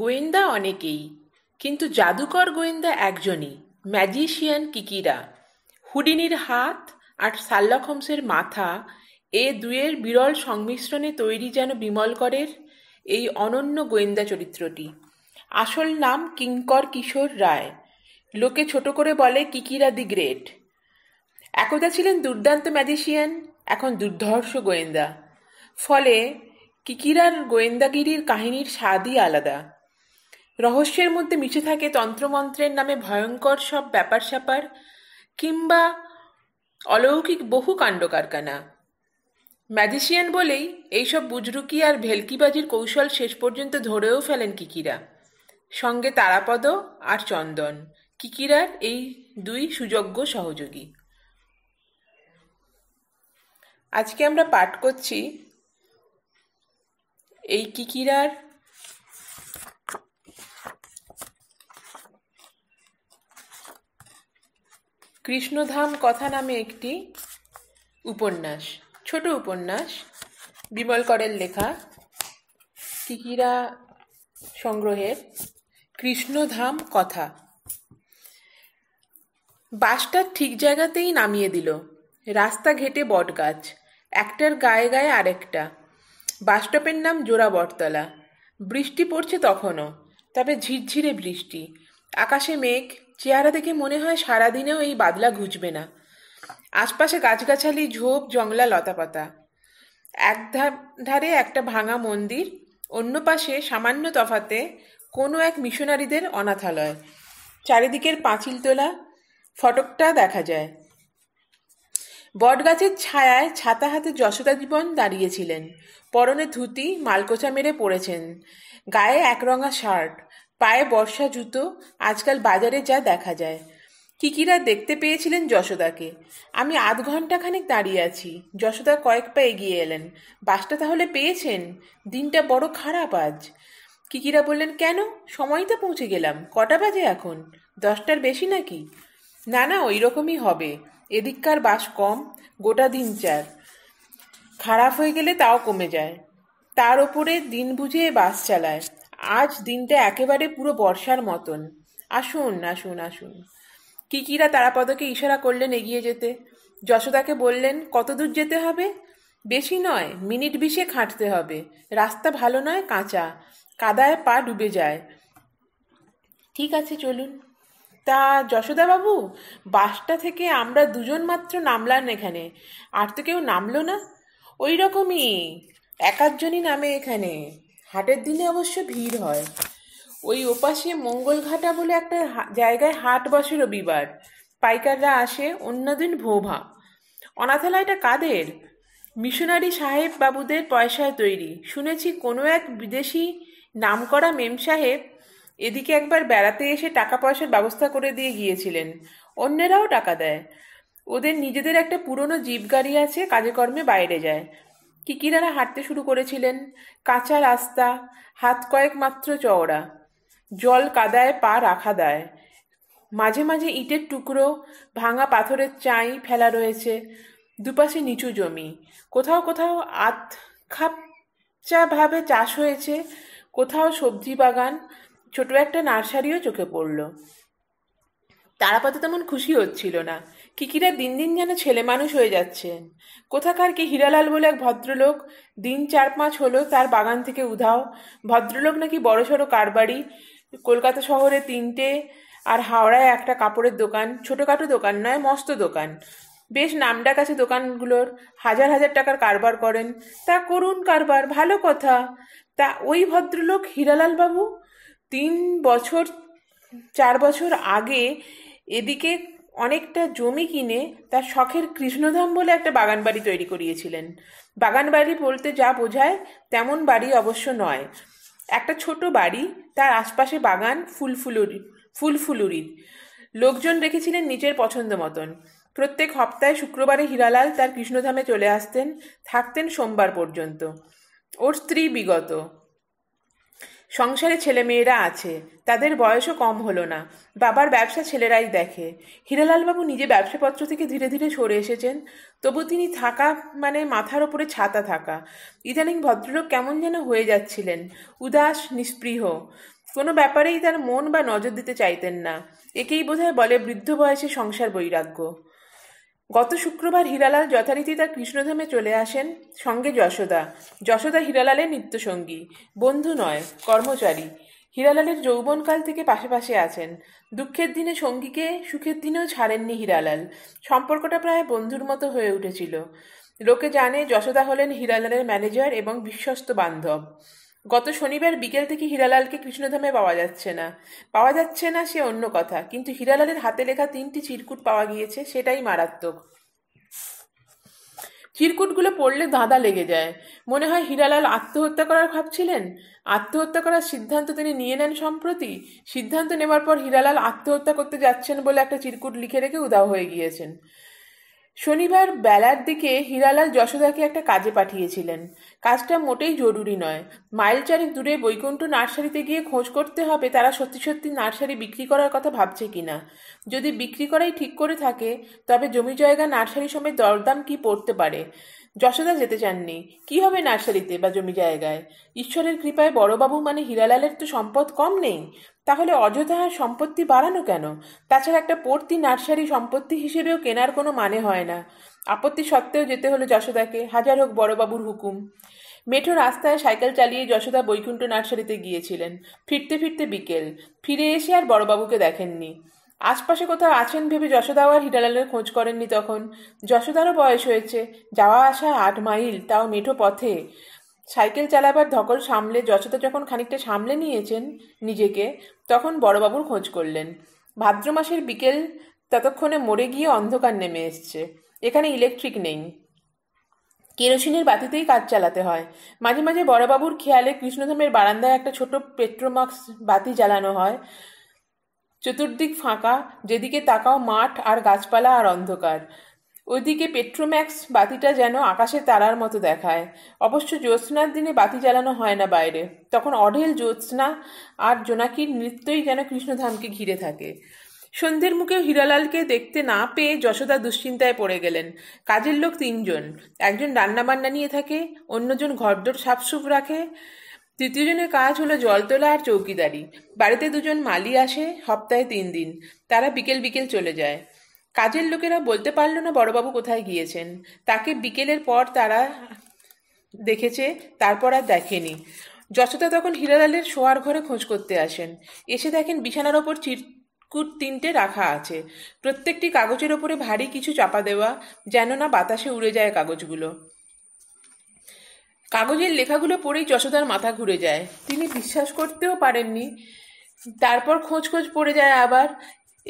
গোয়েন্দা অনেকেই কিন্তু জাদুকর গোয়েন্দা একজনই ম্যাজিশিয়ান কিকিরা হুডিনির হাত আর সাল্লাক হোমসের মাথা এ দুয়ের বিরল সংমিশ্রণে তৈরি যেন বিমলকরের এই অনন্য গোয়েন্দা চরিত্রটি আসল নাম কিঙ্কর কিশোর রায় লোকে ছোট করে বলে কিকিরা দি গ্রেট একদা ছিলেন দুর্দান্ত ম্যাজিশিয়ান এখন দুর্ধর্ষ গোয়েন্দা ফলে কিকিরার গোয়েন্দাগিরির কাহিনীর স্বাদই আলাদা রহস্যের মধ্যে মিশে থাকে তন্ত্রমন্ত্রের নামে ভয়ঙ্কর সব ব্যাপার স্যাপার কিংবা অলৌকিক বহু কাণ্ড কারখানা ম্যাজিশিয়ান বলেই এইসব বুজরুকি আর ভেলকিবাজির কৌশল শেষ পর্যন্ত ধরেও ফেলেন কিকিরা সঙ্গে তারাপদ আর চন্দন কিকিরার এই দুই সুযোগ্য সহযোগী আজকে আমরা পাঠ করছি এই কিকিরার কৃষ্ণধাম কথা নামে একটি উপন্যাস ছোট উপন্যাস বিমল করের লেখা কিকিরা সংগ্রহের কৃষ্ণধাম কথা বাসটার ঠিক জায়গাতেই নামিয়ে দিল রাস্তা ঘেটে বটগাছ একটার গায়ে গায়ে আরেকটা বাস স্টপের নাম জোড়া বটতলা বৃষ্টি পড়ছে তখনও তবে ঝিরঝিরে বৃষ্টি আকাশে মেঘ চেহারা দেখে মনে হয় সারাদিনেও এই বাদলা ঘুচবে না আশপাশে গাছগাছালি ঝোপ জংলা লতাপাতা এক ধারে একটা ভাঙা মন্দির অন্য পাশে সামান্য তফাতে কোনো এক মিশনারিদের অনাথালয় চারিদিকের পাঁচিল তোলা ফটকটা দেখা যায় বটগাছের ছায়ায় ছাতা হাতে যশোদা জীবন দাঁড়িয়েছিলেন পরনে ধুতি মালকোচা মেরে পড়েছেন গায়ে একরঙা শার্ট পায়ে বর্ষা জুতো আজকাল বাজারে যা দেখা যায় কিকিরা দেখতে পেয়েছিলেন যশোদাকে আমি আধ ঘন্টাখানেক দাঁড়িয়ে আছি যশোদা কয়েক পা এগিয়ে এলেন বাসটা তাহলে পেয়েছেন দিনটা বড় খারাপ আজ কিকিরা বললেন কেন সময় তো পৌঁছে গেলাম কটা বাজে এখন দশটার বেশি নাকি না না ওই রকমই হবে এদিককার বাস কম গোটা দিন চার খারাপ হয়ে গেলে তাও কমে যায় তার ওপরে দিন বুঝে বাস চালায় আজ দিনটা একেবারে পুরো বর্ষার মতন আসুন আসুন আসুন কিকিরা তারাপদকে ইশারা করলেন এগিয়ে যেতে যশোদাকে বললেন কত দূর যেতে হবে বেশি নয় মিনিট বিশে খাঁটতে হবে রাস্তা ভালো নয় কাঁচা কাদায় পা ডুবে যায় ঠিক আছে চলুন তা যশোদাবাবু বাসটা থেকে আমরা দুজন মাত্র নামলাম এখানে আর তো কেউ নামলো না ওই রকমই একাধজনই নামে এখানে হাটের দিনে অবশ্য ভিড় হয় ওই ওপাশে মঙ্গলঘাটা বলে একটা জায়গায় হাট বসে রবিবার পাইকাররা আসে অন্য দিন ভোভা অনাথালয়টা কাদের মিশনারি সাহেব বাবুদের পয়সায় তৈরি শুনেছি কোনো এক বিদেশি নামকরা মেম সাহেব এদিকে একবার বেড়াতে এসে টাকা পয়সার ব্যবস্থা করে দিয়ে গিয়েছিলেন অন্যেরাও টাকা দেয় ওদের নিজেদের একটা পুরনো জিপ গাড়ি আছে কাজে কর্মে বাইরে যায় কিকিরারা হাঁটতে শুরু করেছিলেন কাঁচা রাস্তা হাত কয়েক মাত্র চওড়া জল কাদায় পা রাখা দেয় মাঝে মাঝে ইটের টুকরো ভাঙা পাথরের চাই ফেলা রয়েছে দুপাশে নিচু জমি কোথাও কোথাও আত খাপচাভাবে চাষ হয়েছে কোথাও সবজি বাগান ছোট একটা নার্সারিও চোখে পড়ল পাতে তেমন খুশি হচ্ছিল না কিকিরা দিন দিন যেন ছেলে মানুষ হয়ে যাচ্ছেন কোথাকার কি হীরালাল বলে এক ভদ্রলোক দিন চার পাঁচ হলো তার বাগান থেকে উধাও ভদ্রলোক নাকি বড়সড় কারবারি কলকাতা শহরে তিনটে আর হাওড়ায় একটা কাপড়ের দোকান ছোটোখাটো দোকান নয় মস্ত দোকান বেশ নামডাক আছে দোকানগুলোর হাজার হাজার টাকার কারবার করেন তা করুন কারবার ভালো কথা তা ওই ভদ্রলোক হীরালাল বাবু তিন বছর চার বছর আগে এদিকে অনেকটা জমি কিনে তার শখের কৃষ্ণধাম বলে একটা বাগান বাড়ি তৈরি করিয়েছিলেন বাগান বাড়ি বলতে যা বোঝায় তেমন বাড়ি অবশ্য নয় একটা ছোট বাড়ি তার আশপাশে বাগান ফুলফুলুরি ফুলফুলুরির লোকজন রেখেছিলেন নিজের পছন্দ মতন প্রত্যেক সপ্তাহে শুক্রবারে হীরালাল তার কৃষ্ণধামে চলে আসতেন থাকতেন সোমবার পর্যন্ত ওর স্ত্রী বিগত সংসারে ছেলেমেয়েরা আছে তাদের বয়সও কম হলো না বাবার ব্যবসা ছেলেরাই দেখে হিরালালবাবু নিজে ব্যবসাপত্র থেকে ধীরে ধীরে সরে এসেছেন তবু তিনি থাকা মানে মাথার ওপরে ছাতা থাকা ইদানিং ভদ্রলোক কেমন যেন হয়ে যাচ্ছিলেন উদাস নিষ্পৃহ কোনো ব্যাপারেই তার মন বা নজর দিতে চাইতেন না একেই বোধহয় বলে বৃদ্ধ বয়সে সংসার বৈরাগ্য গত শুক্রবার হীরালাল যথারীতি তার কৃষ্ণধামে চলে আসেন সঙ্গে যশোদা যশোদা হীরালালের নিত্যসঙ্গী বন্ধু নয় কর্মচারী হীরালালের যৌবনকাল থেকে পাশাপাশি আছেন দুঃখের দিনে সঙ্গীকে সুখের দিনেও ছাড়েননি হীরালাল সম্পর্কটা প্রায় বন্ধুর মতো হয়ে উঠেছিল লোকে জানে যশোদা হলেন হীরালালের ম্যানেজার এবং বিশ্বস্ত বান্ধব গত শনিবার বিকেল থেকে হীরালালকে কৃষ্ণধামে পাওয়া যাচ্ছে না পাওয়া যাচ্ছে না সে অন্য কথা কিন্তু হীরালালের হাতে লেখা তিনটি চিরকুট পাওয়া গিয়েছে সেটাই মারাত্মক চিরকুটগুলো পড়লে ধাঁধা লেগে যায় মনে হয় হীরালাল আত্মহত্যা করার ভাবছিলেন আত্মহত্যা করার সিদ্ধান্ত তিনি নিয়ে নেন সম্প্রতি সিদ্ধান্ত নেওয়ার পর হীরালাল আত্মহত্যা করতে যাচ্ছেন বলে একটা চিরকুট লিখে রেখে উদাহ হয়ে গিয়েছেন শনিবার বেলার দিকে হীরালাল যশোদাকে একটা কাজে পাঠিয়েছিলেন কাজটা মোটেই জরুরি নয় মাইল চারেক দূরে বৈকুণ্ঠ নার্সারিতে গিয়ে খোঁজ করতে হবে তারা সত্যি সত্যি নার্সারি বিক্রি করার কথা ভাবছে কিনা যদি বিক্রি করাই ঠিক করে থাকে তবে জমি জায়গা নার্সারি সময় দরদাম কি পড়তে পারে যশোদা যেতে চাননি কি হবে নার্সারিতে বা জমি জায়গায় ঈশ্বরের কৃপায় বড়বাবু মানে হীরালালের তো সম্পদ কম নেই তাহলে অযথা সম্পত্তি বাড়ানো কেন তাছাড়া একটা পড়তি নার্সারি সম্পত্তি হিসেবেও কেনার কোনো মানে হয় না আপত্তি সত্ত্বেও যেতে হলো যশোদাকে হাজার হোক বড়বাবুর হুকুম মেঠো রাস্তায় সাইকেল চালিয়ে যশোদা বৈকুণ্ঠ নার্সারিতে গিয়েছিলেন ফিরতে ফিরতে বিকেল ফিরে এসে আর বড়বাবুকে দেখেননি আশপাশে কোথাও আছেন ভেবে যশোদাও আর হিরালালের খোঁজ করেননি তখন যশোদারও বয়স হয়েছে যাওয়া আসা আট মাইল তাও মেঠো পথে সাইকেল চালাবার ধকল সামলে যশোদা যখন খানিকটা সামলে নিয়েছেন নিজেকে তখন বড়বাবুর খোঁজ করলেন ভাদ্র মাসের বিকেল ততক্ষণে মরে গিয়ে অন্ধকার নেমে এসছে এখানে ইলেকট্রিক নেই কেরোসিনের বাতিতেই কাজ চালাতে হয় মাঝে মাঝে বড়বাবুর খেয়ালে কৃষ্ণধামের বারান্দায় একটা ছোট পেট্রোমাক্স বাতি জ্বালানো হয় চতুর্দিক ফাঁকা যেদিকে তাকাও মাঠ আর গাছপালা আর অন্ধকার ওইদিকে পেট্রোম্যাক্স বাতিটা যেন আকাশে তারার মতো দেখায় অবশ্য জ্যোৎস্নার দিনে বাতি জ্বালানো হয় না বাইরে তখন অঢেল জ্যোৎস্না আর জোনাকির নৃত্যই যেন কৃষ্ণধামকে ঘিরে থাকে সন্ধ্যের মুখে হিরালালকে দেখতে না পেয়ে যশোদা দুশ্চিন্তায় পড়ে গেলেন কাজের লোক তিনজন একজন রান্নাবান্না নিয়ে থাকে অন্যজন ঘরদোর সাফসুফ রাখে তৃতীয় জনের কাজ হলো জল তোলা আর চৌকিদারি বাড়িতে দুজন মালি আসে সপ্তাহে তিন দিন তারা বিকেল বিকেল চলে যায় কাজের লোকেরা বলতে পারল না বড়বাবু কোথায় গিয়েছেন তাকে বিকেলের পর তারা দেখেছে তারপর আর দেখেনি যশোদা তখন হিরালালের শোয়ার ঘরে খোঁজ করতে আসেন এসে দেখেন বিছানার ওপর চিরকুট তিনটে রাখা আছে প্রত্যেকটি কাগজের ওপরে ভারী কিছু চাপা দেওয়া যেন না বাতাসে উড়ে যায় কাগজগুলো কাগজের লেখাগুলো পড়েই যশোদার মাথা ঘুরে যায় তিনি বিশ্বাস করতেও পারেননি তারপর খোঁজ খোঁজ পড়ে যায় আবার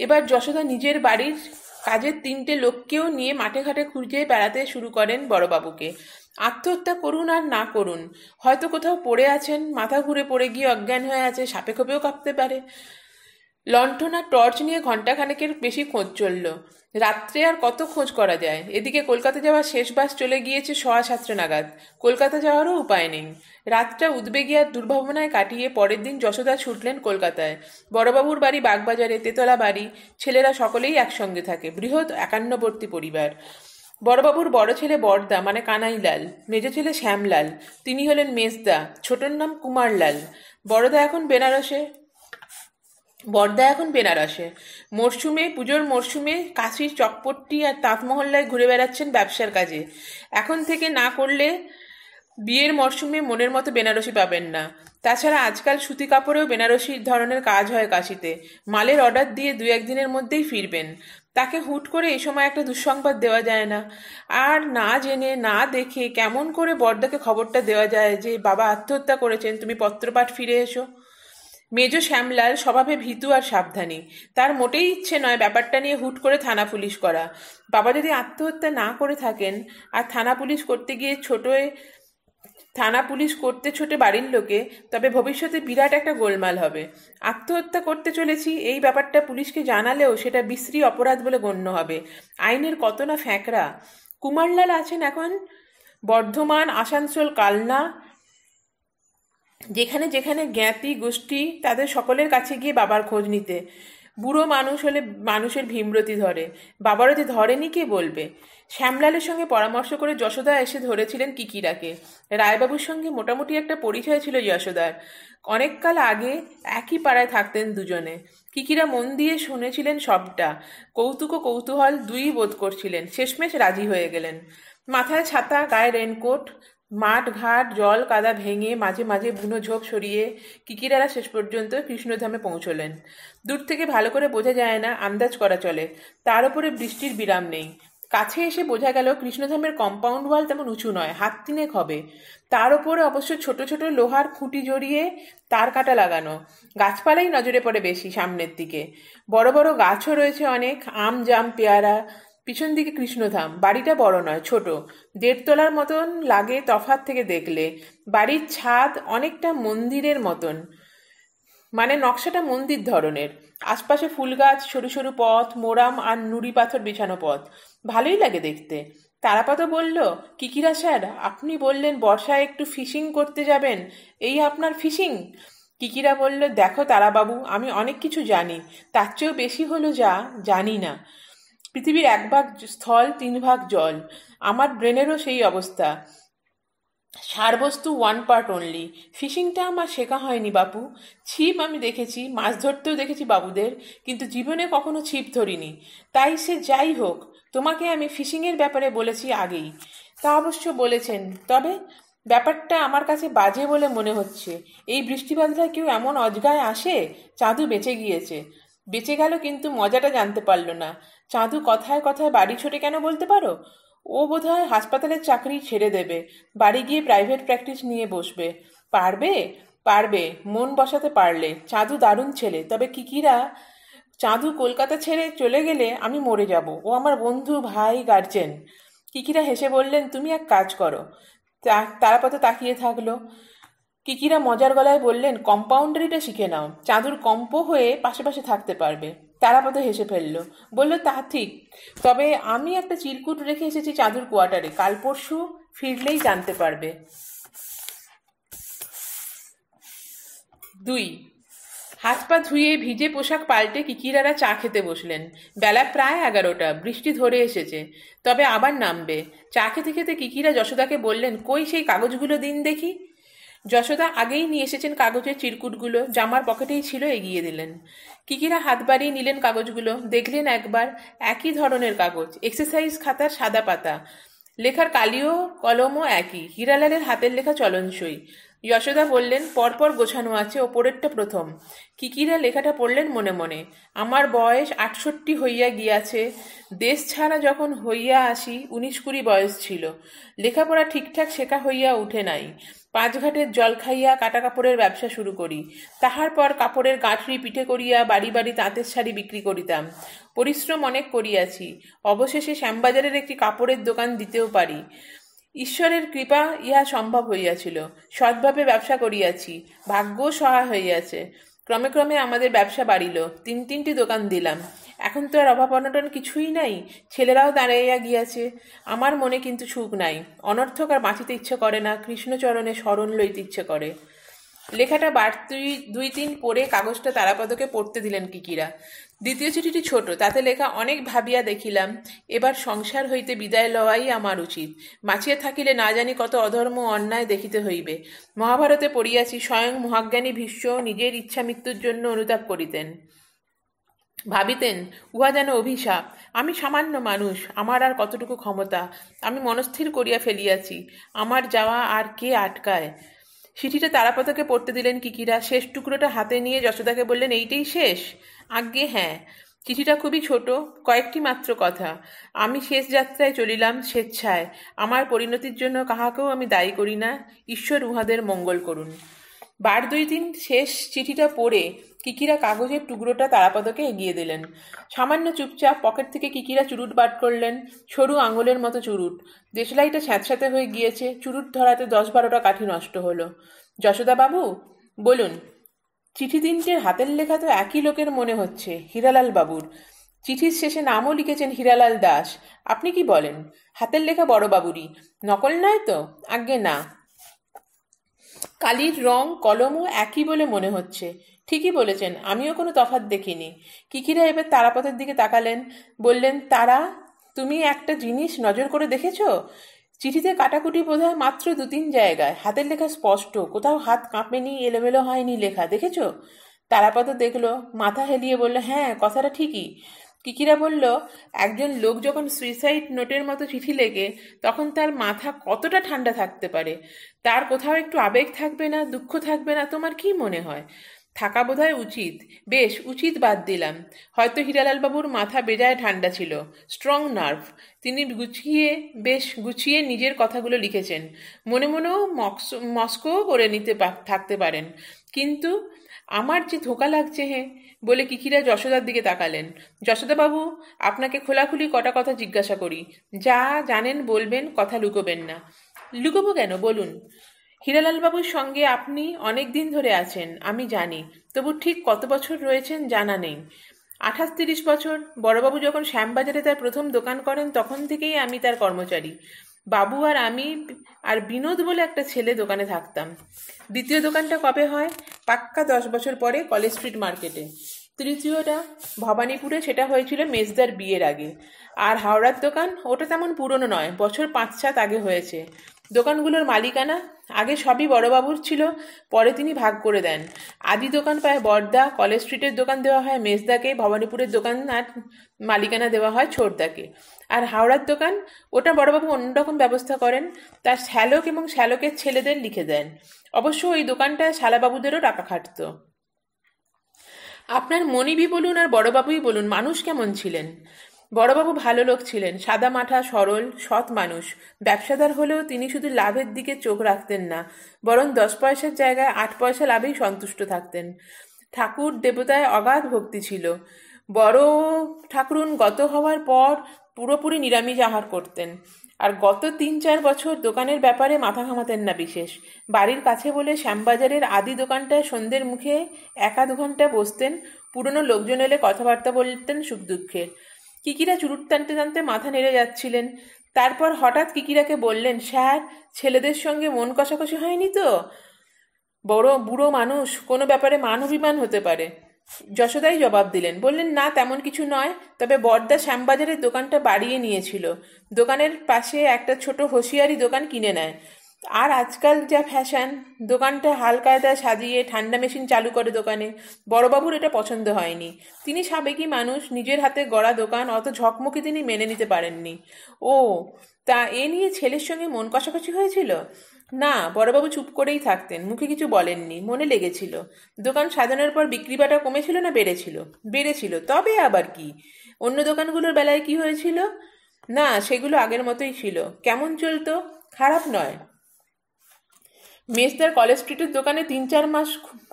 এবার যশোদা নিজের বাড়ির কাজের তিনটে লোককেও নিয়ে মাঠে ঘাটে খুঁজে বেড়াতে শুরু করেন বড়বাবুকে আত্মহত্যা করুন আর না করুন হয়তো কোথাও পড়ে আছেন মাথা ঘুরে পড়ে গিয়ে অজ্ঞান হয়ে আছে সাপে খোপেও কাঁপতে পারে লণ্ঠন আর টর্চ নিয়ে ঘণ্টাখানেকের বেশি খোঁজ চলল রাত্রে আর কত খোঁজ করা যায় এদিকে কলকাতা যাওয়ার শেষ বাস চলে গিয়েছে সোয়া সাতটা নাগাদ কলকাতা যাওয়ারও উপায় নেই রাতটা উদ্বেগী আর দুর্ভাবনায় কাটিয়ে পরের দিন যশোদা ছুটলেন কলকাতায় বড়বাবুর বাড়ি বাগবাজারে তেতলা বাড়ি ছেলেরা সকলেই একসঙ্গে থাকে বৃহৎ একান্নবর্তী পরিবার বড়বাবুর বড় ছেলে বড়দা মানে কানাইলাল মেজো ছেলে শ্যামলাল তিনি হলেন মেজদা ছোটর নাম কুমারলাল বড়দা এখন বেনারসে বর্দা এখন বেনারসে মরশুমে পুজোর মরশুমে কাশির চকপট্টি আর তাঁতমহল্লায় ঘুরে বেড়াচ্ছেন ব্যবসার কাজে এখন থেকে না করলে বিয়ের মরশুমে মনের মতো বেনারসি পাবেন না তাছাড়া আজকাল সুতি কাপড়েও বেনারসি ধরনের কাজ হয় কাশিতে মালের অর্ডার দিয়ে দু একদিনের মধ্যেই ফিরবেন তাকে হুট করে এই সময় একটা দুঃসংবাদ দেওয়া যায় না আর না জেনে না দেখে কেমন করে বর্দাকে খবরটা দেওয়া যায় যে বাবা আত্মহত্যা করেছেন তুমি পত্রপাঠ ফিরে এসো মেজ শ্যামলাল স্বভাবে ভীতু আর সাবধানী তার মোটেই ইচ্ছে নয় ব্যাপারটা নিয়ে হুট করে থানা পুলিশ করা বাবা যদি আত্মহত্যা না করে থাকেন আর থানা পুলিশ করতে গিয়ে ছোটোয় থানা পুলিশ করতে ছোটে বাড়ির লোকে তবে ভবিষ্যতে বিরাট একটা গোলমাল হবে আত্মহত্যা করতে চলেছি এই ব্যাপারটা পুলিশকে জানালেও সেটা বিশ্রী অপরাধ বলে গণ্য হবে আইনের কত না ফ্যাঁকরা কুমারলাল আছেন এখন বর্ধমান আসানসোল কালনা যেখানে যেখানে জ্ঞাতি গোষ্ঠী তাদের সকলের কাছে গিয়ে বাবার খোঁজ নিতে বুড়ো মানুষ হলে মানুষের ভীমরতি ধরে বাবারও যে ধরেনি কে বলবে শ্যামলালের সঙ্গে পরামর্শ করে যশোদা এসে ধরেছিলেন কিকিরাকে রায়বাবুর সঙ্গে মোটামুটি একটা পরিচয় ছিল যশোদার অনেককাল আগে একই পাড়ায় থাকতেন দুজনে কিকিরা মন দিয়ে শুনেছিলেন সবটা কৌতুক ও কৌতূহল দুই বোধ করছিলেন শেষমেশ রাজি হয়ে গেলেন মাথায় ছাতা গায়ে রেনকোট মাঠ ঘাট জল কাদা ভেঙে মাঝে মাঝে বুনো ঝোপ সরিয়ে কিকিরারা শেষ পর্যন্ত কৃষ্ণধামে পৌঁছলেন দূর থেকে ভালো করে বোঝা যায় না আন্দাজ করা চলে তার উপরে বৃষ্টির বিরাম নেই কাছে এসে বোঝা গেল কৃষ্ণধামের কম্পাউন্ড ওয়াল তেমন উঁচু নয় হাত তিনেক হবে তার ওপরে অবশ্য ছোট ছোট লোহার খুঁটি জড়িয়ে তার কাটা লাগানো গাছপালাই নজরে পড়ে বেশি সামনের দিকে বড় বড় গাছও রয়েছে অনেক আম জাম পেয়ারা পিছন দিকে কৃষ্ণধাম বাড়িটা বড় নয় ছোট দেড়তলার মতন লাগে তফাত থেকে দেখলে বাড়ির ছাদ অনেকটা মন্দিরের মতন মানে নকশাটা মন্দির ধরনের আশপাশে ফুল গাছ সরু সরু পথ মোরাম আর নুড়ি পাথর বিছানো পথ ভালোই লাগে দেখতে তারাপদ বলল কিকিরা স্যার আপনি বললেন বর্ষায় একটু ফিশিং করতে যাবেন এই আপনার ফিশিং কিকিরা বলল দেখো তারাবাবু আমি অনেক কিছু জানি তার চেয়েও বেশি হলো যা জানি না পৃথিবীর এক ভাগ স্থল তিন ভাগ জল আমার ব্রেনেরও সেই অবস্থা সারবস্তু ওয়ান পার্ট অনলি ফিশিংটা আমার শেখা হয়নি বাপু ছিপ আমি দেখেছি মাছ ধরতেও দেখেছি বাবুদের কিন্তু জীবনে কখনো ছিপ ধরিনি তাই সে যাই হোক তোমাকে আমি ফিশিংয়ের ব্যাপারে বলেছি আগেই তা অবশ্য বলেছেন তবে ব্যাপারটা আমার কাছে বাজে বলে মনে হচ্ছে এই বৃষ্টিপাতটা কেউ এমন অজগায় আসে চাঁদু বেঁচে গিয়েছে বেঁচে গেল কিন্তু মজাটা জানতে পারল না চাঁদু কথায় কথায় বাড়ি ছোটে কেন বলতে পারো ও বোধহয় হাসপাতালের চাকরি ছেড়ে দেবে বাড়ি গিয়ে প্রাইভেট প্র্যাকটিস নিয়ে বসবে পারবে পারবে মন বসাতে পারলে চাঁদু দারুণ ছেলে তবে কিকিরা চাঁদু কলকাতা ছেড়ে চলে গেলে আমি মরে যাব ও আমার বন্ধু ভাই গার্জেন কিকিরা হেসে বললেন তুমি এক কাজ করো তারাপথে তাকিয়ে থাকলো কিকিরা মজার গলায় বললেন কম্পাউন্ডারিটা শিখে নাও চাঁদুর কম্প হয়ে পাশে পাশে থাকতে পারবে তারাপদ হেসে ফেলল বলল তা ঠিক তবে আমি একটা চিরকুট রেখে এসেছি চাঁদুর কোয়ার্টারে কাল পরশু ফিরলেই জানতে পারবে দুই হাত পা ধুয়ে ভিজে পোশাক পাল্টে কিকিরারা চা খেতে বসলেন বেলা প্রায় এগারোটা বৃষ্টি ধরে এসেছে তবে আবার নামবে চা খেতে খেতে কিকিরা যশোদাকে বললেন কই সেই কাগজগুলো দিন দেখি যশোদা আগেই নিয়ে এসেছেন কাগজের চিরকুটগুলো জামার পকেটেই ছিল এগিয়ে দিলেন কিকিরা হাত বাড়িয়ে নিলেন কাগজগুলো দেখলেন একবার একই ধরনের কাগজ এক্সারসাইজ খাতার সাদা পাতা লেখার কালিও কলমও একই হীরালালের হাতের লেখা চলনসই যশোদা বললেন পরপর গোছানো আছে ওপরেরটা প্রথম কিকিরা লেখাটা পড়লেন মনে মনে আমার বয়স আটষট্টি হইয়া গিয়াছে দেশ ছাড়া যখন হইয়া আসি উনিশ কুড়ি বয়স ছিল লেখাপড়া ঠিকঠাক শেখা হইয়া উঠে নাই পাঁচঘাটের জল খাইয়া কাটা কাপড়ের ব্যবসা শুরু করি তাহার পর কাপড়ের গাঁঠরি পিঠে করিয়া বাড়ি বাড়ি তাঁতের শাড়ি বিক্রি করিতাম পরিশ্রম অনেক করিয়াছি অবশেষে শ্যামবাজারের একটি কাপড়ের দোকান দিতেও পারি ঈশ্বরের কৃপা ইহা সম্ভব হইয়াছিল সৎভাবে ব্যবসা করিয়াছি ভাগ্য সহায় হইয়াছে ক্রমে ক্রমে আমাদের ব্যবসা বাড়িল তিন তিনটি দোকান দিলাম এখন তো আর অভাব অনটন কিছুই নাই ছেলেরাও দাঁড়াইয়া গিয়াছে আমার মনে কিন্তু সুখ নাই অনর্থক আর বাঁচিতে ইচ্ছে করে না কৃষ্ণচরণে স্মরণ লইতে ইচ্ছে করে লেখাটা বাড়তি দুই তিন পড়ে কাগজটা তারাপদকে পড়তে দিলেন কিকিরা দ্বিতীয় চিঠিটি ছোট তাতে লেখা অনেক ভাবিয়া দেখিলাম এবার সংসার হইতে বিদায় লওয়াই আমার উচিত বাঁচিয়া থাকিলে না জানি কত অধর্ম অন্যায় দেখিতে হইবে মহাভারতে পড়িয়াছি স্বয়ং মহাজ্ঞানী ভীষ্ম নিজের ইচ্ছা মৃত্যুর জন্য অনুতাপ করিতেন ভাবিতেন উহা যেন অভিশাপ আমি সামান্য মানুষ আমার আর কতটুকু ক্ষমতা আমি মনস্থির করিয়া ফেলিয়াছি আমার যাওয়া আর কে আটকায় চিঠিটা তারাপতকে পড়তে দিলেন কিকিরা শেষ টুকরোটা হাতে নিয়ে যশোদাকে বললেন এইটাই শেষ আজ্ঞে হ্যাঁ চিঠিটা খুবই ছোট কয়েকটি মাত্র কথা আমি শেষ যাত্রায় চলিলাম স্বেচ্ছায় আমার পরিণতির জন্য কাহাকেও আমি দায়ী করি না ঈশ্বর উহাদের মঙ্গল করুন বার দুই দিন শেষ চিঠিটা পড়ে কিকিরা কাগজের টুকরোটা তারাপদকে এগিয়ে দিলেন সামান্য চুপচাপ পকেট থেকে কিকিরা চুরুট বাট করলেন সরু আঙুলের মতো চুরুট দেশলাইটা স্যাঁতস্যাঁতে হয়ে গিয়েছে চুরুট ধরাতে দশ বারোটা কাঠি নষ্ট হলো যশোদাবাবু বলুন চিঠি তিনটের হাতের লেখা তো একই লোকের মনে হচ্ছে হিরালাল বাবুর চিঠির শেষে নামও লিখেছেন হিরালাল দাস আপনি কি বলেন হাতের লেখা বড় বাবুরই নকল নয় তো আজ্ঞে না কালির রং কলমও একই বলে মনে হচ্ছে ঠিকই বলেছেন আমিও কোনো তফাত দেখিনি কিকিরা এবার তারাপথের দিকে তাকালেন বললেন তারা তুমি একটা জিনিস নজর করে দেখেছো চিঠিতে কাটাকুটি বোধ হয় মাত্র দু তিন জায়গায় হাতের লেখা স্পষ্ট কোথাও হাত কাঁপেনি এলোমেলো হয়নি লেখা দেখেছো তারাপদ দেখলো মাথা হেলিয়ে বলল হ্যাঁ কথাটা ঠিকই কিকিরা বলল একজন লোক যখন সুইসাইড নোটের মতো চিঠি লেগে তখন তার মাথা কতটা ঠান্ডা থাকতে পারে তার কোথাও একটু আবেগ থাকবে না দুঃখ থাকবে না তোমার কি মনে হয় থাকা বোধহয় উচিত বেশ উচিত বাদ দিলাম হয়তো হীরালালবাবুর মাথা বেজায় ঠান্ডা ছিল স্ট্রং নার্ভ তিনি গুছিয়ে বেশ গুছিয়ে নিজের কথাগুলো লিখেছেন মনে মনেও মস্কো করে নিতে থাকতে পারেন কিন্তু আমার যে ধোকা লাগছে হে বলে কিকিরা যশোদার দিকে তাকালেন যশোদাবাবু আপনাকে খোলাখুলি কটা কথা জিজ্ঞাসা করি যা জানেন বলবেন কথা লুকোবেন না লুকোবো কেন বলুন হীরালালবাবুর সঙ্গে আপনি অনেক দিন ধরে আছেন আমি জানি তবু ঠিক কত বছর রয়েছেন জানা নেই আঠাশ তিরিশ বছর বড়বাবু যখন শ্যামবাজারে তার প্রথম দোকান করেন তখন থেকেই আমি তার কর্মচারী বাবু আর আমি আর বিনোদ বলে একটা ছেলে দোকানে থাকতাম দ্বিতীয় দোকানটা কবে হয় পাক্কা দশ বছর পরে কলেজ স্ট্রিট মার্কেটে তৃতীয়টা ভবানীপুরে সেটা হয়েছিল মেজদার বিয়ের আগে আর হাওড়ার দোকান ওটা তেমন পুরনো নয় বছর পাঁচ সাত আগে হয়েছে দোকানগুলোর মালিকানা আগে সবই বড়বাবুর ছিল পরে তিনি ভাগ করে দেন আদি দোকান পায় বর্দা কলেজ স্ট্রিটের দোকান দেওয়া হয় মেজদাকে ভবানীপুরের দোকান আর মালিকানা দেওয়া হয় ছোটদাকে আর হাওড়ার দোকান ওটা বড়বাবু অন্যরকম ব্যবস্থা করেন তার শ্যালক এবং শ্যালকের ছেলেদের লিখে দেন অবশ্য ওই দোকানটায় শালাবাবুদেরও টাকা খাটত আপনার মনিবি বলুন আর বড়বাবুই বলুন মানুষ কেমন ছিলেন বড়বাবু ভালো লোক ছিলেন সাদা মাঠা সরল সৎ মানুষ ব্যবসাদার হলেও তিনি শুধু লাভের দিকে চোখ রাখতেন না বরং দশ পয়সার জায়গায় আট পয়সা লাভেই সন্তুষ্ট থাকতেন ঠাকুর দেবতায় অগাধ ভক্তি ছিল বড় ঠাকুরুন গত হওয়ার পর পুরোপুরি নিরামিষ আহার করতেন আর গত তিন চার বছর দোকানের ব্যাপারে মাথা ঘামাতেন না বিশেষ বাড়ির কাছে বলে শ্যামবাজারের আদি দোকানটায় সন্ধ্যের মুখে একা দু ঘন্টা বসতেন পুরনো লোকজন এলে কথাবার্তা বলতেন সুখ দুঃখের কিকিরা চুরুট টানতে টানতে মাথা নেড়ে যাচ্ছিলেন তারপর হঠাৎ কিকিরাকে বললেন স্যার ছেলেদের সঙ্গে মন কষাকষি হয়নি তো বড় বুড়ো মানুষ কোনো ব্যাপারে মানবিমান হতে পারে যশোদাই জবাব দিলেন বললেন না তেমন কিছু নয় তবে বর্দা শ্যামবাজারের দোকানটা বাড়িয়ে নিয়েছিল দোকানের পাশে একটা ছোট হোশিয়ারি দোকান কিনে নেয় আর আজকাল যা ফ্যাশন দোকানটা দা সাজিয়ে ঠান্ডা মেশিন চালু করে দোকানে বড়বাবুর এটা পছন্দ হয়নি তিনি সাবেকি মানুষ নিজের হাতে গড়া দোকান অত ঝকমকি তিনি মেনে নিতে পারেননি ও তা এ নিয়ে ছেলের সঙ্গে মন কষাকষি হয়েছিল না বড়বাবু চুপ করেই থাকতেন মুখে কিছু বলেননি মনে লেগেছিল দোকান সাজানোর পর বিক্রিবাটা কমেছিল না বেড়েছিল বেড়েছিল তবে আবার কি অন্য দোকানগুলোর বেলায় কি হয়েছিল না সেগুলো আগের মতোই ছিল কেমন চলতো খারাপ নয় মেসদার কলেজ স্ট্রিটের দোকানে তিন চার মাস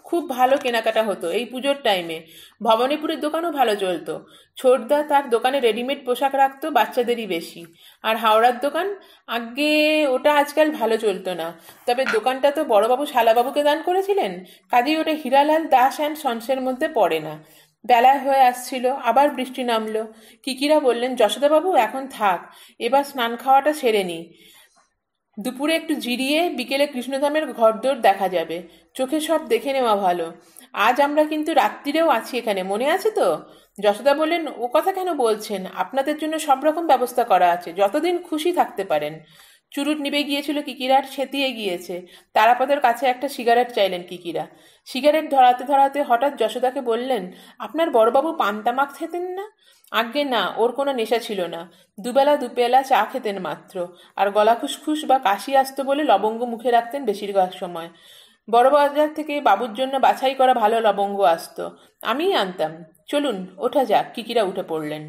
খুব ভালো কেনাকাটা হতো এই পুজোর টাইমে ভবানীপুরের দোকানও ভালো চলতো ছোটদা তার দোকানে রেডিমেড পোশাক রাখতো বাচ্চাদেরই বেশি আর হাওড়ার দোকান আগে ওটা আজকাল ভালো চলতো না তবে দোকানটা তো বড়বাবু শালাবাবুকে দান করেছিলেন কাজেই ওটা হীরালাল দাস অ্যান্ড সন্সের মধ্যে পড়ে না বেলা হয়ে আসছিল আবার বৃষ্টি নামলো কিকিরা বললেন যশোদাবাবু এখন থাক এবার স্নান খাওয়াটা সেরে নিই দুপুরে একটু জিরিয়ে বিকেলে কৃষ্ণধামের ঘরদোর দেখা যাবে চোখে সব দেখে নেওয়া ভালো আজ আমরা কিন্তু রাত্রিরেও আছি এখানে মনে আছে তো যশোদা বললেন ও কথা কেন বলছেন আপনাদের জন্য সব রকম ব্যবস্থা করা আছে যতদিন খুশি থাকতে পারেন চুরুট নিবে গিয়েছিল কিকিরার সেতিয়ে গিয়েছে তারাপদের কাছে একটা সিগারেট চাইলেন কিকিরা সিগারেট ধরাতে ধরাতে হঠাৎ যশোদাকে বললেন আপনার বড়বাবু পান্তামাক খেতেন না আজ্ঞে না ওর কোনো নেশা ছিল না দুবেলা দুপেলা চা খেতেন মাত্র আর গলা খুসখুস বা কাশি আসতো বলে লবঙ্গ মুখে রাখতেন বেশিরভাগ সময় বড় বাজার থেকে বাবুর জন্য বাছাই করা ভালো লবঙ্গ আসতো আমিই আনতাম চলুন ওঠা যাক কিকিরা উঠে পড়লেন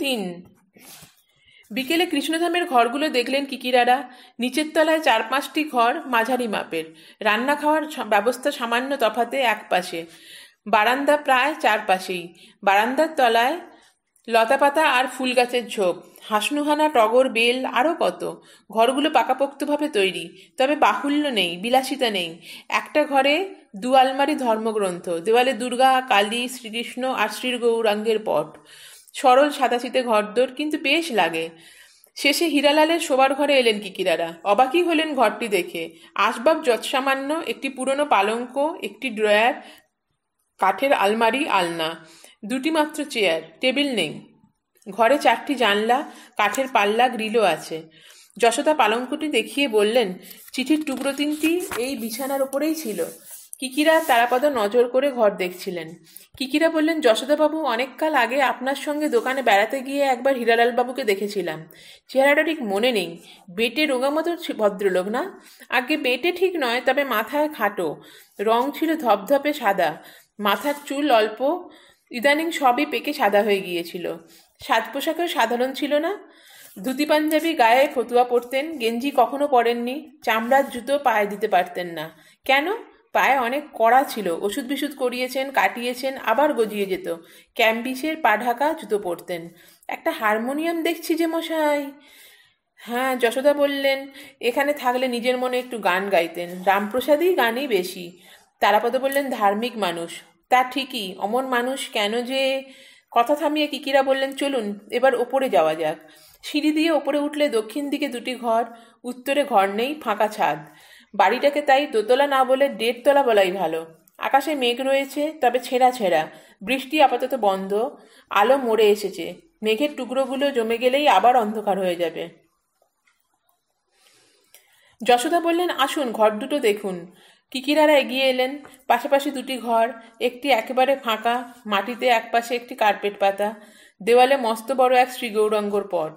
তিন বিকেলে কৃষ্ণধামের ঘরগুলো দেখলেন কিকিরারা নিচের তলায় চার পাঁচটি ঘর মাঝারি মাপের রান্না খাওয়ার ব্যবস্থা সামান্য তফাতে এক পাশে বারান্দা প্রায় চারপাশেই বারান্দার তলায় লতাপাতা আর ফুল গাছের ঝোপ হাসনুহানা টগর বেল আরও কত ঘরগুলো পাকাপোক্তভাবে তৈরি তবে বাহুল্য নেই বিলাসিতা নেই একটা ঘরে দু আলমারি ধর্মগ্রন্থ দেওয়ালে দুর্গা কালী শ্রীকৃষ্ণ আর শ্রীর গৌরাঙ্গের পট সরল সাদাসিতে ঘরদোর কিন্তু বেশ লাগে শেষে হীরালালের শোবার ঘরে এলেন কিকিরারা অবাকই হলেন ঘরটি দেখে আসবাব যৎসামান্য একটি পুরনো পালঙ্ক একটি ড্রয়ার কাঠের আলমারি আলনা দুটি মাত্র চেয়ার টেবিল নেই ঘরে চারটি জানলা কাঠের পাল্লা গ্রিলও আছে যশোদা পালঙ্কুটি দেখিয়ে বললেন চিঠির টুকরো তিনটি এই বিছানার ওপরেই ছিল কিকিরা তারাপদ নজর করে ঘর দেখছিলেন কিকিরা বললেন যশোদাবাবু অনেককাল আগে আপনার সঙ্গে দোকানে বেড়াতে গিয়ে একবার বাবুকে দেখেছিলাম চেহারাটা ঠিক মনে নেই বেটে রোগা মতো ভদ্রলোক না আগে বেটে ঠিক নয় তবে মাথায় খাটো রং ছিল ধপধপে সাদা মাথার চুল অল্প ইদানিং সবই পেকে সাদা হয়ে গিয়েছিল সাজ পোশাকেও সাধারণ ছিল না ধুতি পাঞ্জাবি গায়ে ফতুয়া পরতেন গেঞ্জি কখনো পরেননি চামড়ার জুতো পায়ে দিতে পারতেন না কেন পায়ে অনেক কড়া ছিল ওষুধ বিষুধ করিয়েছেন কাটিয়েছেন আবার গজিয়ে যেত ক্যাম্বিসের পা ঢাকা জুতো পরতেন একটা হারমোনিয়াম দেখছি যে মশাই হ্যাঁ যশোদা বললেন এখানে থাকলে নিজের মনে একটু গান গাইতেন রামপ্রসাদই গানই বেশি তারাপদ বললেন ধার্মিক মানুষ তা ঠিকই অমন মানুষ কেন যে কথা থামিয়ে কিকিরা বললেন চলুন এবার ওপরে যাওয়া যাক সিঁড়ি দিয়ে ওপরে উঠলে দক্ষিণ দিকে দুটি ঘর উত্তরে ঘর নেই ফাঁকা ছাদ বাড়িটাকে তাই দোতলা না বলে দেড়তলা বলাই ভালো আকাশে মেঘ রয়েছে তবে ছেঁড়া ছেঁড়া বৃষ্টি আপাতত বন্ধ আলো মরে এসেছে মেঘের টুকরোগুলো জমে গেলেই আবার অন্ধকার হয়ে যাবে যশোদা বললেন আসুন ঘর দুটো দেখুন কিকিরারা এগিয়ে এলেন পাশাপাশি দুটি ঘর একটি একেবারে ফাঁকা মাটিতে একপাশে একটি কার্পেট পাতা দেওয়ালে মস্ত বড় এক শ্রীগৌরঙ্গর পট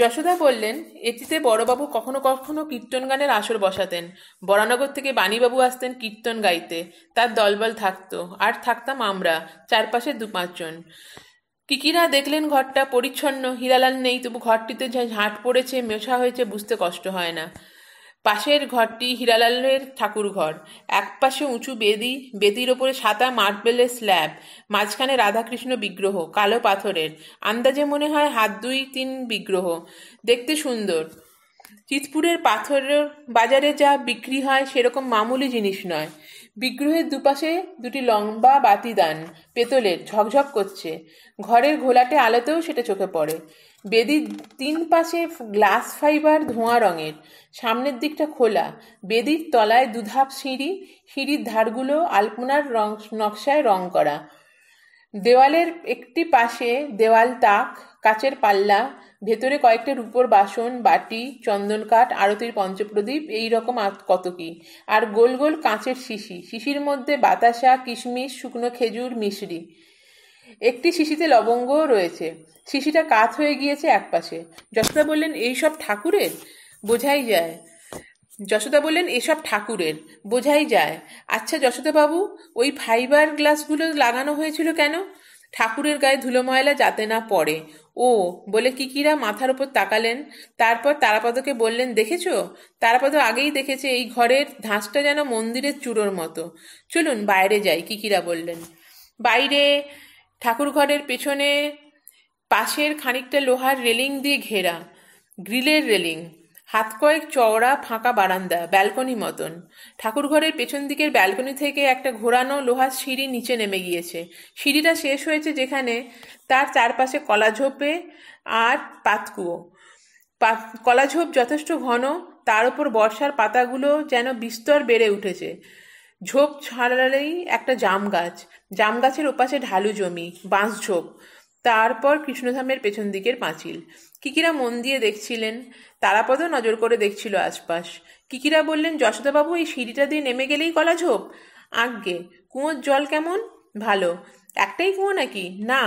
যশোদা বললেন এটিতে বড়বাবু কখনো কখনো কীর্তন গানের আসর বসাতেন বরানগর থেকে বাণীবাবু আসতেন কীর্তন গাইতে তার দলবল থাকত আর থাকতাম আমরা চারপাশে দু পাঁচজন কিকিরা দেখলেন ঘরটা পরিচ্ছন্ন হিরালাল নেই তবু ঘরটিতে ঝাঁট পড়েছে মেশা হয়েছে বুঝতে কষ্ট হয় না পাশের ঘরটি হীরালালের ঠাকুরঘর একপাশে উঁচু বেদি বেদির ওপরে সাদা মার্বেলের স্ল্যাব মাঝখানে রাধাকৃষ্ণ বিগ্রহ কালো পাথরের আন্দাজে মনে হয় হাত দুই তিন বিগ্রহ দেখতে সুন্দর চিতপুরের পাথরের বাজারে যা বিক্রি হয় সেরকম মামুলি জিনিস নয় বিগ্রহের দুপাশে দুটি লম্বা বাতি দান পেতলের ঝকঝক করছে ঘরের ঘোলাটে আলোতেও সেটা চোখে পড়ে বেদির তিন পাশে গ্লাস ফাইবার ধোঁয়া রঙের সামনের দিকটা খোলা বেদির তলায় দুধাপ সিঁড়ি সিঁড়ির ধারগুলো আলপনার রং নকশায় রং করা দেওয়ালের একটি পাশে দেওয়াল তাক কাচের পাল্লা ভেতরে কয়েকটা রূপোর বাসন বাটি চন্দন কাঠ আরতির পঞ্চপ্রদীপ এই রকম কত কি আর গোল গোল কাঁচের শিশি শিশির মধ্যে বাতাসা কিশমিশ শুকনো খেজুর মিশরি একটি শিশিতে লবঙ্গও রয়েছে শিশিটা কাত হয়ে গিয়েছে একপাশে যশোদা বললেন এই সব ঠাকুরের বোঝাই যায় যশোদা বললেন এসব ঠাকুরের বোঝাই যায় আচ্ছা যশোদা বাবু ওই ফাইবার গ্লাসগুলো লাগানো হয়েছিল কেন ঠাকুরের গায়ে ধুলো ময়লা যাতে না পড়ে ও বলে কিকিরা মাথার ওপর তাকালেন তারপর তারাপদকে বললেন দেখেছ তারাপদ আগেই দেখেছে এই ঘরের ধাঁসটা যেন মন্দিরের চূড়োর মতো চলুন বাইরে যাই কিকিরা বললেন বাইরে ঠাকুর ঘরের পেছনে পাশের খানিকটা লোহার রেলিং দিয়ে ঘেরা গ্রিলের রেলিং হাত কয়েক চওড়া ফাঁকা বারান্দা ব্যালকনি মতন ঠাকুরঘরের পেছন দিকের ব্যালকনি থেকে একটা ঘোরানো লোহার সিঁড়ি নিচে নেমে গিয়েছে সিঁড়িটা শেষ হয়েছে যেখানে তার চারপাশে কলাঝোপে আর পাতকুয়ো কলাঝোপ যথেষ্ট ঘন তার উপর বর্ষার পাতাগুলো যেন বিস্তর বেড়ে উঠেছে ঝোপ ছাড়ালেই একটা জাম গাছ জাম গাছের ওপাশে ঢালু জমি বাঁশ ঝোপ তারপর কৃষ্ণধামের পেছন দিকের পাঁচিল কিকিরা মন দিয়ে দেখছিলেন তারাপদও নজর করে দেখছিল আশপাশ কিকিরা বললেন যশোদাবাবু এই সিঁড়িটা দিয়ে নেমে গেলেই কলা ঝোপ আগে কুয়োর জল কেমন ভালো একটাই কুয়ো নাকি না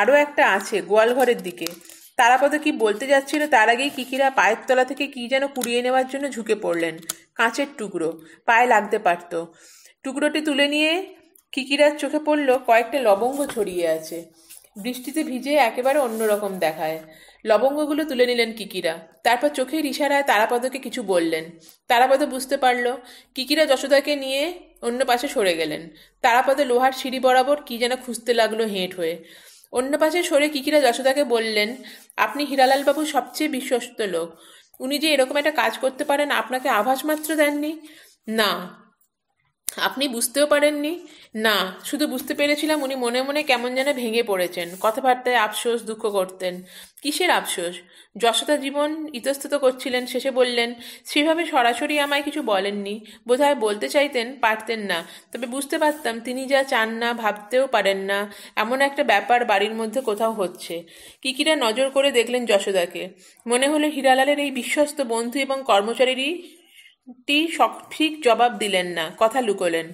আরও একটা আছে গোয়ালঘরের দিকে তারাপদ কি বলতে যাচ্ছিল তার আগেই কিকিরা পায়ের তলা থেকে কি যেন কুড়িয়ে নেওয়ার জন্য ঝুঁকে পড়লেন কাঁচের টুকরো পায়ে লাগতে পারত টুকরোটি তুলে নিয়ে কিকিরার চোখে পড়ল কয়েকটা লবঙ্গ ছড়িয়ে আছে বৃষ্টিতে ভিজে একেবারে অন্যরকম দেখায় লবঙ্গগুলো তুলে নিলেন কিকিরা তারপর চোখের ইশারায় তারাপদকে কিছু বললেন তারাপদ বুঝতে পারল কিকিরা যশোদাকে নিয়ে অন্য পাশে সরে গেলেন তারাপদে লোহার সিঁড়ি বরাবর কি যেন খুঁজতে লাগলো হেঁট হয়ে অন্য পাশে সরে কিকিরা যশোদাকে বললেন আপনি হীরালালবাবু সবচেয়ে বিশ্বস্ত লোক উনি যে এরকম একটা কাজ করতে পারেন আপনাকে আভাস মাত্র দেননি না আপনি বুঝতেও পারেননি না শুধু বুঝতে পেরেছিলাম উনি মনে মনে কেমন যেন ভেঙে পড়েছেন কথাবার্তায় আফসোস দুঃখ করতেন কিসের আফসোস যশোদা জীবন ইতস্তত করছিলেন শেষে বললেন সেভাবে সরাসরি আমায় কিছু বলেননি বোধ বলতে চাইতেন পারতেন না তবে বুঝতে পারতাম তিনি যা চান না ভাবতেও পারেন না এমন একটা ব্যাপার বাড়ির মধ্যে কোথাও হচ্ছে কিকিরা নজর করে দেখলেন যশোদাকে মনে হলো হীরালালের এই বিশ্বস্ত বন্ধু এবং কর্মচারীরই ঠিক জবাব দিলেন না কথা লুকোলেন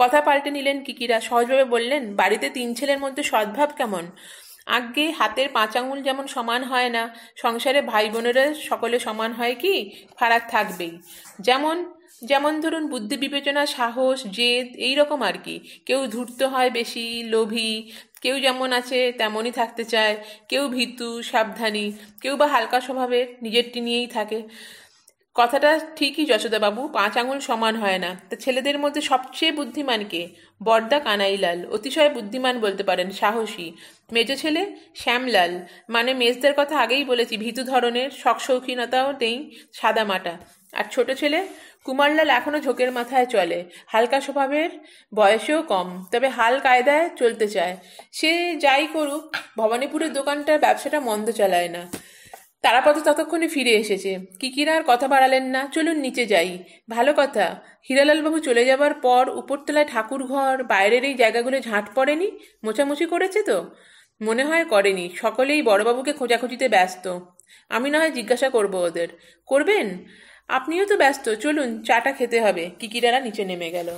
কথা পাল্টে নিলেন কিকিরা সহজভাবে বললেন বাড়িতে তিন ছেলের মধ্যে সদ্ভাব কেমন আগে হাতের পাঁচ আঙুল যেমন সমান হয় না সংসারে ভাই বোনেরা সকলে সমান হয় কি ফারাক থাকবেই যেমন যেমন ধরুন বুদ্ধি বিবেচনা সাহস জেদ এই রকম আর কি কেউ ধূর্ত হয় বেশি লোভী কেউ যেমন আছে তেমনই থাকতে চায় কেউ ভীতু সাবধানী কেউ বা হালকা স্বভাবের নিজেরটি নিয়েই থাকে কথাটা ঠিকই যশোদাবাবু পাঁচ আঙুল সমান হয় না তা ছেলেদের মধ্যে সবচেয়ে বুদ্ধিমান কে বর্দা কানাইলাল অতিশয় বুদ্ধিমান বলতে পারেন সাহসী মেজ ছেলে শ্যামলাল মানে মেজদের কথা আগেই বলেছি ভীতু ধরনের শখ শৌখিনতাও নেই সাদা মাটা আর ছোট ছেলে কুমারলাল এখনও ঝোঁকের মাথায় চলে হালকা স্বভাবের বয়সেও কম তবে হাল কায়দায় চলতে চায় সে যাই করুক ভবানীপুরের দোকানটার ব্যবসাটা মন্দ চালায় না তারাপথে ততক্ষণে ফিরে এসেছে কিকিরা আর কথা বাড়ালেন না চলুন নিচে যাই ভালো কথা হীরালালবাবু চলে যাবার পর উপরতলায় ঠাকুর ঘর বাইরের এই জায়গাগুলো ঝাঁট পড়েনি মোছামুছি করেছে তো মনে হয় করেনি সকলেই বড়বাবুকে খোঁজাখুঁজিতে ব্যস্ত আমি না হয় জিজ্ঞাসা করব ওদের করবেন আপনিও তো ব্যস্ত চলুন চাটা খেতে হবে কিকিরারা নিচে নেমে গেল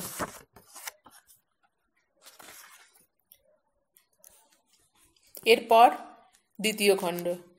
এরপর দ্বিতীয় খণ্ড